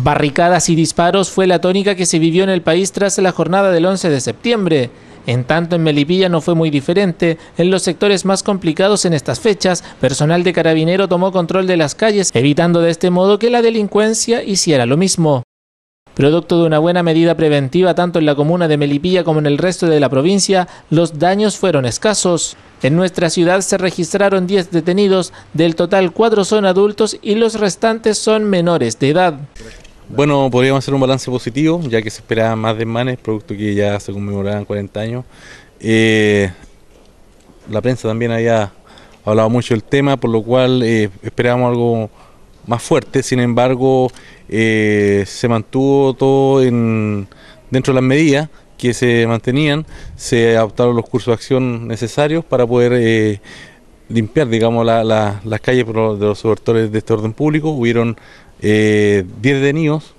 Barricadas y disparos fue la tónica que se vivió en el país tras la jornada del 11 de septiembre. En tanto, en Melipilla no fue muy diferente. En los sectores más complicados en estas fechas, personal de carabinero tomó control de las calles, evitando de este modo que la delincuencia hiciera lo mismo. Producto de una buena medida preventiva tanto en la comuna de Melipilla como en el resto de la provincia, los daños fueron escasos. En nuestra ciudad se registraron 10 detenidos, del total 4 son adultos y los restantes son menores de edad. Bueno, podríamos hacer un balance positivo, ya que se esperaban más desmanes, producto que ya se conmemoraban 40 años. Eh, la prensa también había hablado mucho del tema, por lo cual eh, esperábamos algo más fuerte, sin embargo, eh, se mantuvo todo en, dentro de las medidas que se mantenían, se adoptaron los cursos de acción necesarios para poder limpiar, digamos, las calles de los sobertores de este orden público, hubieron 10 eh, detenidos,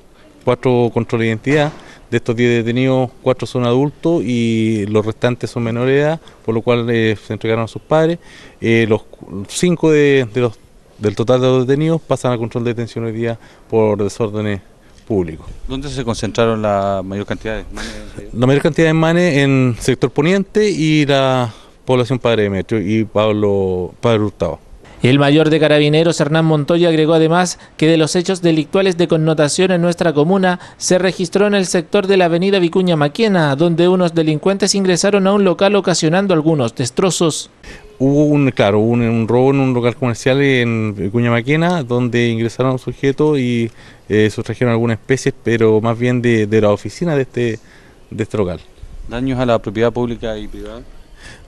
4 control de identidad. De estos 10 detenidos, 4 son adultos y los restantes son menores edad, por lo cual eh, se entregaron a sus padres. Eh, los 5 de, los, del total de los detenidos pasan a control de detención hoy día por desórdenes públicos. ¿Dónde se concentraron la mayor cantidad de manes? La mayor cantidad de manes en sector poniente y la población Padre Metro y Pablo Padre Hurtado. El mayor de carabineros, Hernán Montoya, agregó además que de los hechos delictuales de connotación en nuestra comuna se registró en el sector de la avenida Vicuña Maquena, donde unos delincuentes ingresaron a un local ocasionando algunos destrozos. Hubo un, claro, un, robo en un local comercial en Vicuña Maquena, donde ingresaron sujetos y eh, sustrajeron algunas especies, pero más bien de, la oficina este, de este, local. ¿Daños a la propiedad pública y privada?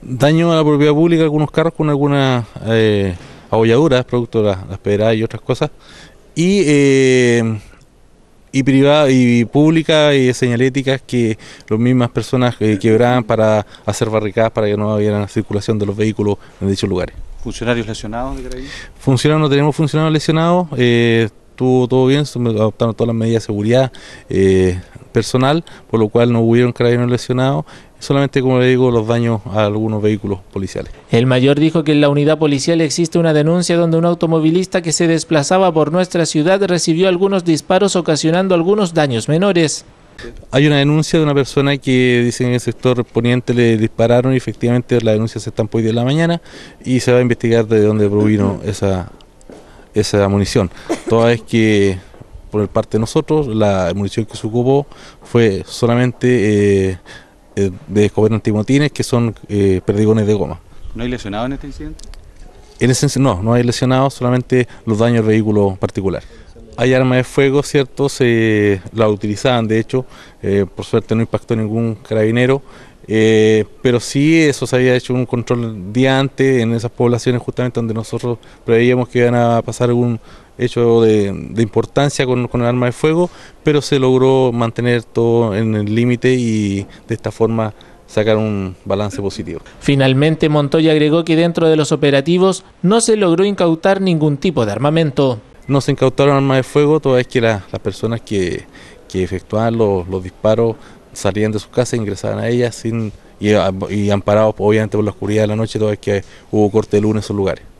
Daño a la propiedad pública, algunos carros con alguna... Eh, abolladuras, producto de las, las y otras cosas, y, eh, y privada y pública y señaléticas que las mismas personas eh, quebraban para hacer barricadas para que no hubiera circulación de los vehículos en dichos lugares. ¿Funcionarios lesionados de Funcionarios, no tenemos funcionarios lesionados, eh, estuvo todo bien, se adoptaron todas las medidas de seguridad eh, personal, por lo cual no hubieron carabineros lesionados solamente, como le digo, los daños a algunos vehículos policiales. El mayor dijo que en la unidad policial existe una denuncia donde un automovilista que se desplazaba por nuestra ciudad recibió algunos disparos ocasionando algunos daños menores. Hay una denuncia de una persona que dice en el sector poniente le dispararon y efectivamente la denuncia se estampó hoy en la mañana y se va a investigar de dónde provino esa, esa munición. Toda vez que por parte de nosotros la munición que se ocupó fue solamente... Eh, eh, de escobetas antimotines que son eh, perdigones de goma. ¿No hay lesionados en este incidente? En esencia, no, no hay lesionados, solamente los daños al vehículo particular. Hay armas de fuego, ¿cierto? Se la utilizaban, de hecho, eh, por suerte no impactó ningún carabinero, eh, pero sí, eso se había hecho un control día antes en esas poblaciones justamente donde nosotros preveíamos que iban a pasar algún hecho de, importancia con, el arma de fuego, pero se logró mantener todo en el límite y de esta forma sacar un balance positivo. Finalmente, Montoya agregó que dentro de los operativos no se logró incautar ningún tipo de armamento. No se incautaron armas de fuego, toda vez que las personas que, que efectuaban los disparos salían de su casa ingresaban a ella sin, y, amparados obviamente por la oscuridad de la noche, toda vez que hubo corte de luz en esos lugares.